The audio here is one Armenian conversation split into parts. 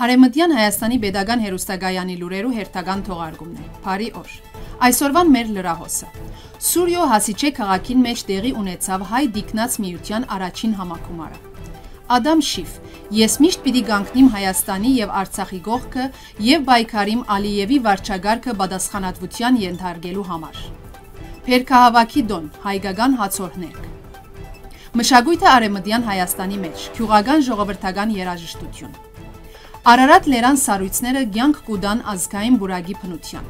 Արեմտյան Հայաստանի Պետական Հերոստագայանի լուրերու հերթական թողարկումն է։ Բարի օր։ Այսօրվան մեր լրահոսը։ Սուրյո Հասիչե քաղաքին մեջ տեղի ունեցավ հայ դիկնած միության առաջին համակոմարը։ Ադամ Շիֆ. Ես միշտ պիտի գանկնիմ Հայաստանի եւ Արցախի գողքը եւ բայկարիմ Ալիևի վարչագարքը պատասխանատվության ենթարկելու համար։ Փերկահավաքի դոն հայկական հացորներ։ Մշակույթը արեմտյան Հայաստանի մեջ՝ քյուղական ժողովրդական երաժշտություն։ Արարատ լերան սառույցները ցանկ կուտան ազգային բուրագի փնության։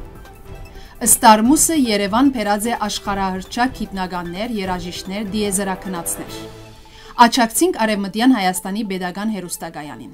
Ըստ Արմուսը Երևան բերած է աշխարհահռչակ գիտնականներ, երաժիշտներ, դիեզերակնացներ։ Աչակցինք Արևմտյան Հայաստանի Պետական Հերոստակայանին։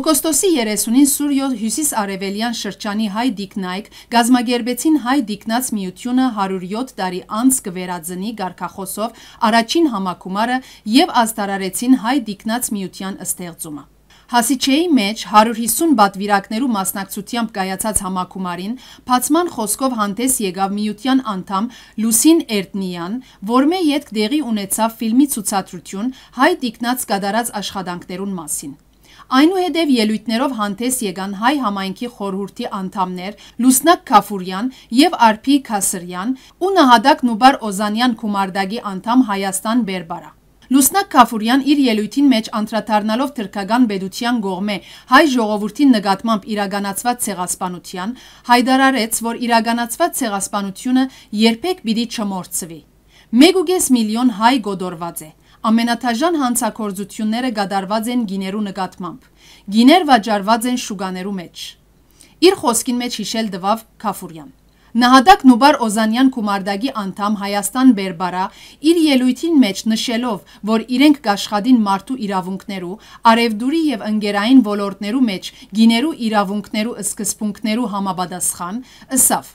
Օգոստոսի 30-ին Սուրյո հյուսիս-արևելյան շրջանի հայ դիկնայք գազմագերբեցին հայ դիկնաց միությունը 107 տարի անց կվերածնի ղարքախոսով առաջին համակումարը եւ ազդարարեցին հայ դիկնաց միության ստեղծումը։ Հասիչեի մեջ 150 բատվիրակներու մասնակցությամբ կայացած համակումարին պացման խոսքով հանդես եկավ միության անդամ լուսին էրտնիան, որմ է ետք դեղի ունեցավ վիլմի ծուցատրություն հայ դիկնած կադարած աշխատանքներուն մասին։ Այնուհետև ելույթներով հանդես եկան հայ համայնքի խորհուրդի անդամներ Լուսնակ Քաֆուրյան եւ Արփի Քասրյան ու Նահատակ Նուբար Օզանյան Խումարդագի անդամ Հայաստան Բերբարա։ Լուսնակ Քաֆուրյան իր ելույթին մեջ անդրադառնալով թրքական բեդության գողմե հայ ժողովրդի նկատմամբ իրականացված ցեղասպանության, հայտարարեց, որ իրականացված ցեղասպանությունը երբեք պիտի չմորցվի։ 1.5 միլիոն հայ գոդորված է։ Ամենաթաժան հանցակործությունները գդարված են գիներու նկատմամբ։ Գիներ վաճառված են շուկաներու մեջ։ Իր խոսքին մեջ հիշել դվավ Քաֆուրյան։ Նահատակ Նուբար Օզանյան Կումարդագի անդամ Հայաստան Բերբարա իր ելույթին մեջ նշելով, որ իրենք գաշխադին մարդու իրավունքներու, արևդուրի եւ ընկերային ոլորտներու մեջ գիներու իրավունքներու սկզբունքներու համապատասխան, ըսավ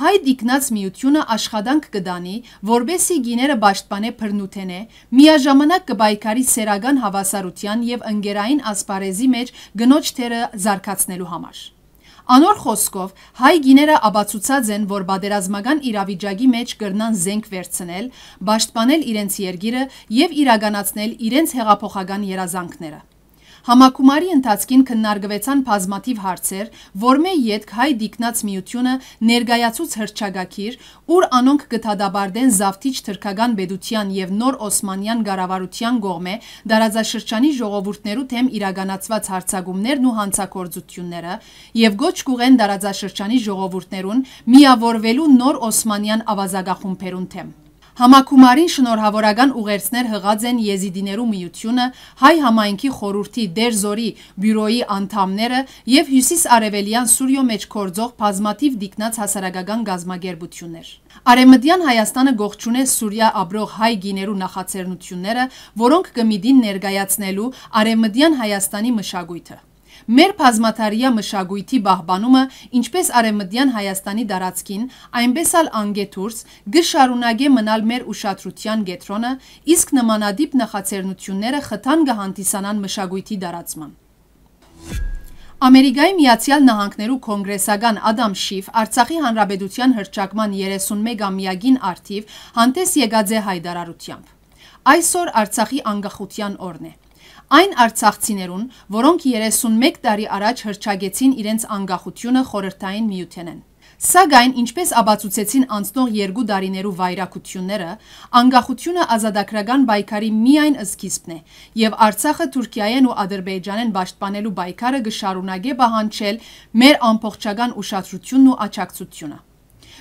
Հայ դիկնած միությունը աշխատանք կդանի, որբեսի գիները ճաշտպանե բռնութենե, միաժամանակ կբայկարի սերական հավասարության եւ ընկերային ասպարեզի մեջ գնոջ թերը զարգացնելու համար։ Անոր խոսքով հայ գիները աբացուցած են, որ բادرազմական իրավիճակի մեջ կրնան զենք վերցնել, պաշտպանել իրենց երկիրը եւ իրականացնել իրենց հեղափոխական երազանքները։ Համակումարի ընթացքին քննարգվեցան բազմաթիվ հարցեր, որմե յետք հայ դիկնած միությունը ներգայացուց հրճագակիր, ուր անոնք գտադաբարդեն զավթիչ թրքական բեդության և նոր Օսմանյան գարավարության գողմ է դարազաշրջանի ժողովուրդներու թեմ իրագանացված հարցագումներն ու հանցակործությունները և գոչ կուղեն դարազաշրջանի ժողովուրդներուն միավորվելու նոր Օսմանյան ավազագախումբերուն թեմ։ Համակումարին շնորհավորական ուղերձներ հղած են Եզիդիներու միությունը, հայ համայնքի խորհրդի դերձորի բյուրոյի անդամները եւ հյուսիս արևելյան Սուրյո մեջ կորձող բազմաթիվ դիկնած հասարակական գազմագերբություններ։ Արեմդյան Հայաստանը գողջունե Սուրիա աբրող հայ գիներու նախաձեռնությունները, որոնք կմիդին ներկայացնելու Արեմդյան Հայաստանի մշակույթը։ Մեր բազմաթարիա մշակույթի բահբանումը, ինչպես արևմտյան Հայաստանի դարածքին, այնպես էլ անգեթուրս գշարունակե մնալ մեր ուշադրության գետրոնը, իսկ նմանադիպ նախաձեռնությունները խթան կհանդիսանան մշակույթի դարածման։ Ամերիկայի Միացյալ Նահանգներու կոնգրեսական Ադամ Շիֆ Արցախի Հանրապետության հրճակման 31-ամյակին արդիվ հանդես եկած է հայտարարությամբ։ Այսօր Արցախի անկախության օրն է։ Այն արցախցիներուն, որոնք 31 տարի առաջ հրճագեցին իրենց անկախությունը խորհրդային միութենեն։ Սակայն, ինչպես աբացուցեցին անցնող երկու դարիներու վայրակությունները, անկախությունը ազատագրական պայքարի միայն սկիզբն է, եւ Արցախը Թուրքիայեն ու Ադրբեջանեն պաշտպանելու պայքարը գշարունակե պահանջել մեր ամբողջական ուշադրությունն ու աջակցությունը։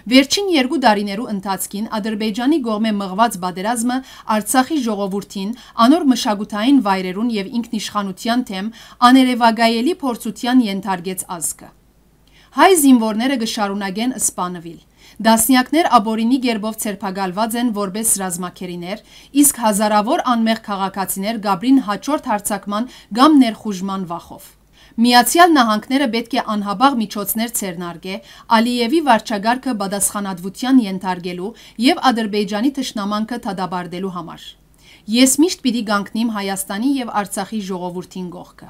Վերջին երկու դարիներու ընթացքին Ադրբեջանի գողմե մղված բادرազմը Արցախի ժողովրդին անոր մշակութային վայրերուն եւ ինքնիշխանության թեմ աներևակայելի փորձության ենթարկեց ազգը։ Հայ զինվորները գշարունակեն սպանվել։ Դասնյակներ աբորինի ģերբով ցերփակալված են որպես ռազմակերիներ, իսկ հազարավոր անմեղ քաղաքացիներ գաբրին հաջորդ հարցակման կամ ներխուժման վախով։ Միացյալ Նահանգները պետք է անհաբաղ միջոցներ ցերնարգե Ալիևի վարչագարքը բադասխանատվության ենթարկելու եւ Ադրբեջանի ճշնամանքը թադաբարդելու համար։ Ես միշտ պիտի գանկնիմ Հայաստանի եւ Արցախի ժողովրդին գողքը։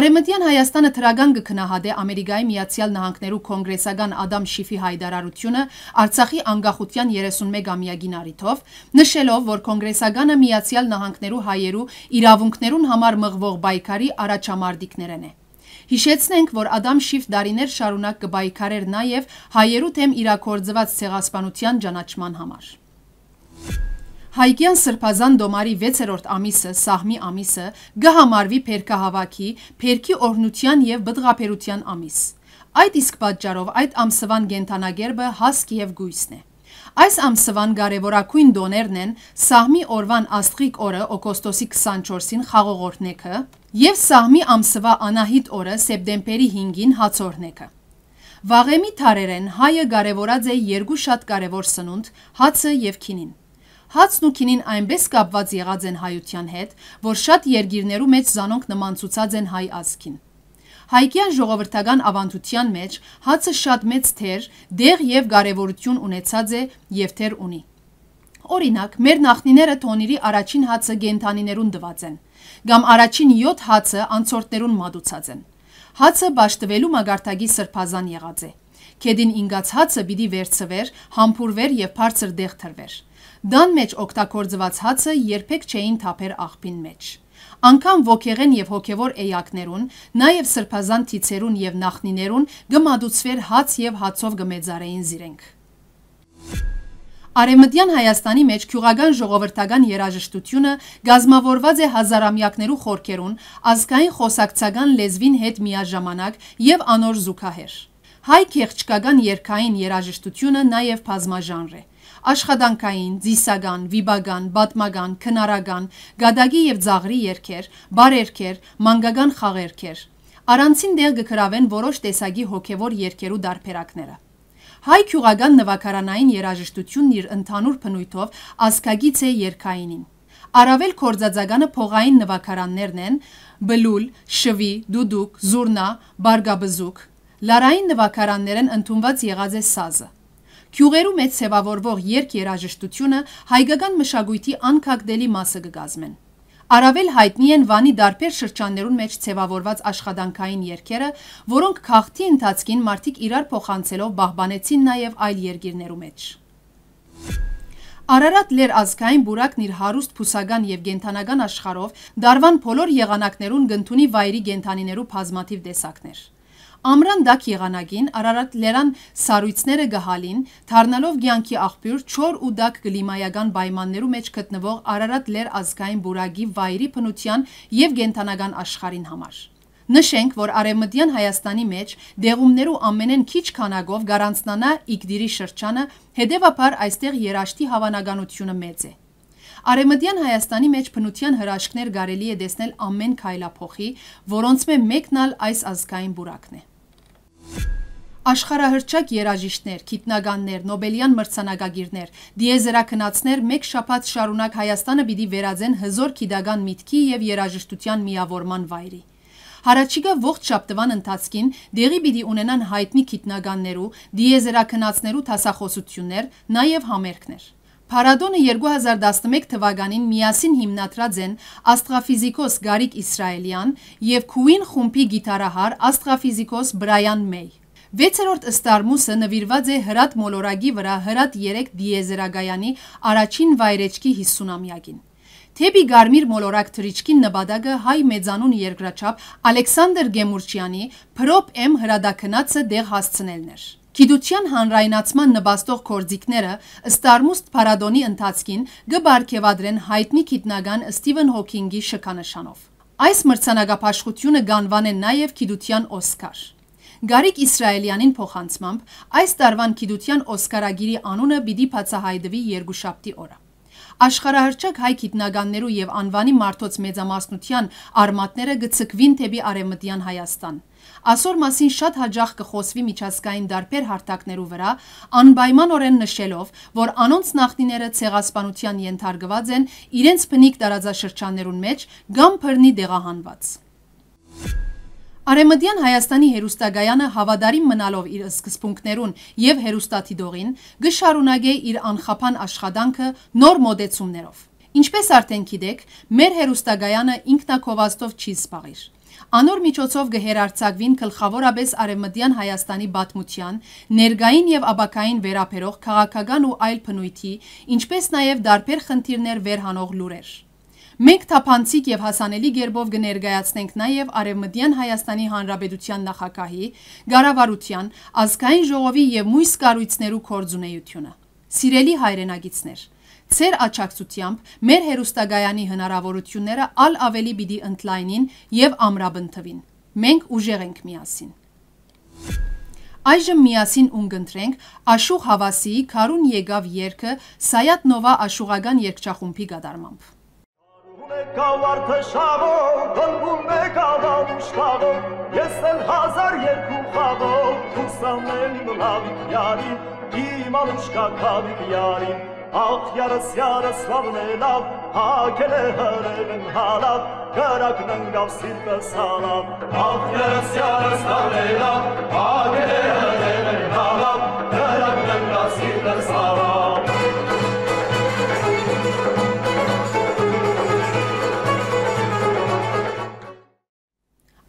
Արեմտյան Հայաստանը թրագան կքնահադե Ամերիկայի Միացյալ Նահանգներու կոնգրեսական Ադամ Շիֆի հայտարարությունը Արցախի անկախության 31-ամյակին առիթով, նշելով, որ կոնգրեսականը Միացյալ Նահանգներու հայերու իրավունքներուն համար մղվող բայկարի առաջամարտիկներն է։ Հիշեցնենք, որ Ադամ Շիֆ դարիներ շարունակ կբայքարեր նաև հայերու թեմ իրակորձված ցեղասպանության ճանաչման համար։ Հայկյան Սրբազան Դոմարի 6-րդ ամիսը, Սահմի ամիսը, գահամարվի Փերկահավաքի, Փերկի օրհնության եւ բդղափերության ամիս։ Այդ իսկ պատճառով այդ ամսվան գենթանագերբը հասկ եւ գույսն է։ Այս ամսվան կարևորակույն դոներն են Սահմի օրվան աստղիկ օրը օգոստոսի 24-ին խաղողորտնեքը, Եվ սահմի ամսվա անահիտ օրը սեպտեմբերի 5-ին հացորնեկը։ Վաղեմի թարերեն հայը կարևորած է երկու շատ կարևոր սնունդ՝ հացը եւ քինին։ Հացն ու քինին այնպես կապված եղած են հայության հետ, որ շատ երկիրներու մեջ զանոնք նմանցուցած են հայ ազգին։ Հայկյան ժողովրդական ավանդության մեջ հացը շատ մեծ թեր, դեղ եւ կարևորություն ունեցած է եւ թեր ունի։ Օրինակ, մեր նախնիները թոնիրի առաջին հացը գենթանիներուն դված են։ Գամ առաջին 7 հացը անցորդներուն մատուցած են։ Հացը ճաշտվելու մագարտագի սրբազան եղած է։ Կեդին ինգած հացը պիտի վերցվեր, համբուրվեր եւ բարձր դեղ թրվեր։ Դան մեջ օգտագործված հացը երբեք չէին թափեր աղբին մեջ։ Անկամ ոգեղեն եւ հոգեվոր էյակներուն, նաեւ սրբազան թիցերուն եւ նախնիներուն գմադուցվեր հաց եւ հացով գմեծարեին զիրենք։ Արեմտյան Հայաստանի մեջ քյուղական ժողովրդական երաժշտությունը գազմավորված է հազարամյակներու խորքերուն, ազգային խոսակցական լեզվին հետ միաժամանակ եւ անոր զուգահեռ։ Հայ քեղչկական երկային երաժշտությունը նաեւ բազմաժանր է։ Աշխատանքային, ծիսական, վիբական, բատմական, քնարական, գադագի եւ ծաղրի երգեր, բարերգեր, մանգական խաղերգեր։ Արանցին դեղ գկրավեն որոշ տեսակի հոգևոր երգերու դարբերակները։ Հայ քյուղական նվագարանային երաժշտությունն իր ընդհանուր բնույթով ասկագից է երկայինին։ Արավել կորձածականը փողային նվագարաններն են՝ բլուլ, շվի, դուդուկ, զուրնա, բարգաբզուկ։ Լարային նվագարաններն ընդունված եղած է սազը։ Քյուղերու մեջ ցևավորվող երկ երաժշտությունը հայկական մշակույթի անկակդելի մասը կգազմեն։ Արավել հայտնի են Վանի դարբեր շրջաններուն մեջ ցևավորված աշխատանքային երկերը, որոնք քաղթի ընթացքին մարդիկ իրար փոխանցելով բահբանեցին նաև այլ երկիրներու մեջ։ Արարատ լեր ազգային բուրակն իր հարուստ փուսական եւ գենթանական աշխարհով դարվան բոլոր եղանակներուն գնդունի վայրի գենթանիներու բազմաթիվ տեսակներ։ Ամրան դակ եղանագին Արարատ լերան սառույցները գհալին, դառնալով ցանկի աղբյուր 4 ու դակ կլիմայական պայմաններու մեջ գտնվող Արարատ լեր ազգային բուրագի վայրի փնության եւ գենթանական աշխարհին համար։ Նշենք, որ Արևմտյան Հայաստանի մեջ դեղումներու ամենեն քիչ քանակով գարանցնանա Իգդիրի շրջանը, հետևաբար այստեղ երաշտի հավանականությունը մեծ է։ Արևմտյան Հայաստանի մեջ բնության հրաշքներ կարելի է տեսնել ամեն քայլափոխի, որոնցում է մեկն այս ազգային բուրակն է աշխարհահռչակ երաժիշտներ, քիտնականներ, Նոբելյան մրցանակագիրներ, դիեզերակնացներ մեկ շաբաթ շարունակ Հայաստանը պիտի վերածեն հզոր քիդական միտքի եւ երաժշտության միավորման վայրի։ Հարաճիգա ողջ շաբթվան ընթացքին դեղի պիտի ունենան հայտնի քիտնականներու, դիեզերակնացներու դասախոսություններ, նաեւ համերգներ։ Փարադոնը 2011 թվականին միասին հիմնադրած են աստղաֆիզիկոս Գարիկ Իսրայելյան եւ Քուին խումբի գիտարահար աստղաֆիզիկոս Բրայան Մեյ։ Վեցերորդ ստարմուսը նվիրված է հրատ մոլորագի վրա հրատ 3 դիեզերագայանի առաջին վայրեջքի 50-ամյակին։ Թեպի Գարմիր մոլորակ թրիչքին նպատակը հայ մեծանուն երկրաչապ Ալեքսանդր Գեմուրչյանի Փրոպ M հրադակնացը դեղ հասցնելն էր։ Գիտության հանրայնացման նպաստող կորձիկները Ստարմուստ Փարադոնի ընթացքին գբարգևադրեն հայտնի քիտնական Ստիվեն Հոքինգի շքանշանով։ Այս մրցանակապաշխությունը գանվան է նաև գիտության Օսկար։ Գարիկ Իսրայելյանին փոխանցմամբ այս տարվան գիտության Օսկարագիրի անունը պիտի բացահայտվի երկուշաբթի օրը։ Աշխարհահռչակ հայ գիտնականներու եւ անվանի մարդոց մեծամասնության արմատները գցկվին թեպի արևմտյան Հայաստան։ Այսօր մասին շատ հաջող կխոսվի միջազգային դարբեր հարթակներու վրա, անպայմանորեն նշելով, որ անոնց նախնիները ցեղասպանության ենթարկված են իրենց բնիկ տարածաշրջաններուն մեջ կամ բռնի դեղահանված։ Արեմդյան Հայաստանի հերուստագայանը հավադարին մնալով իր սկսպունքներուն և հերուստաթիդողին գշարունագե իր անխապան աշխատանքը նոր մոդեցումներով։ Ինչպես արդեն գիտեք, մեր հերուստագայանը ինքնակովազդով չի սպաղիր։ Անոր միջոցով գհերարցակվին գլխավորապես արևմտյան Հայաստանի բատմության, ներգային եւ աբակային վերապերող քաղաքական ու այլ բնույթի, ինչպես նաեւ դարբեր խնդիրներ վերհանող լուրեր։ Մենք թափանցիկ եւ հասանելի ģերբով կներկայացնենք նաեւ Արևմտյան Հայաստանի Հանրապետության նախագահի, Գարավարության, ազգային ժողովի եւ մույս կառույցներու կորձունեությունը։ Սիրելի հայրենագիտներ, Ձեր աճակցությամբ մեր հերոստագայանի հնարավորությունները ալ ավելի պիտի ընդլայնին եւ ամրապնդվին։ Մենք ուժեղ ենք միասին։ Այժմ միասին ունգընտրենք Աշուխ Հավասիի Քարուն եկավ երկը Սայատ Նովա աշուղական երգչախումբի գդարմամբ։ Mleka warteszawą, dolbu mekawą muszkawą, jestem hazar jelkuchawą, tu samym lawik jari i maluszka kawik jari. Ach yaras yaras slavne lav, ha gele harenin halav, garak nengav sirpe salav. Ach yaras yaras slavne lav, ha gele harenin halav, garak nengav sirpe salav.